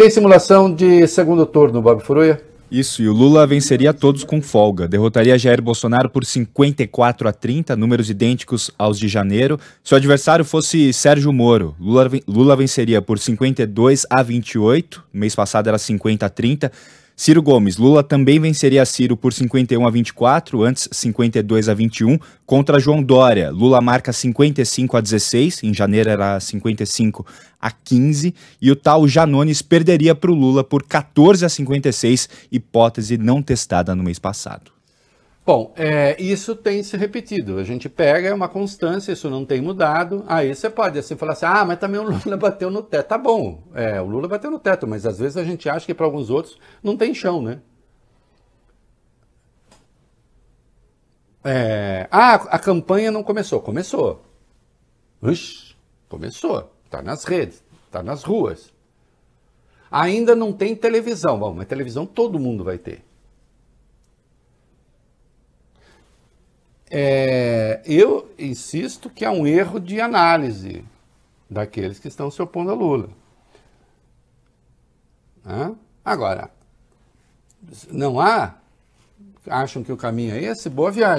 Tem simulação de segundo turno, Bob Furuia? Isso, e o Lula venceria todos com folga. Derrotaria Jair Bolsonaro por 54 a 30, números idênticos aos de janeiro. Se o adversário fosse Sérgio Moro, Lula, Lula venceria por 52 a 28, mês passado era 50 a 30. Ciro Gomes, Lula também venceria Ciro por 51 a 24, antes 52 a 21, contra João Dória. Lula marca 55 a 16, em janeiro era 55 a 15, e o tal Janones perderia para o Lula por 14 a 56, hipótese não testada no mês passado. Bom, é, isso tem se repetido. A gente pega é uma constância, isso não tem mudado. Aí você pode assim falar assim: ah, mas também o Lula bateu no teto. Tá bom, é, o Lula bateu no teto, mas às vezes a gente acha que para alguns outros não tem chão, né? É, ah, a campanha não começou. Começou. começou. Está nas redes, está nas ruas. Ainda não tem televisão. Bom, mas televisão todo mundo vai ter. É, eu insisto que é um erro de análise daqueles que estão se opondo a Lula. Agora, não há? Acham que o caminho é esse? Boa viagem.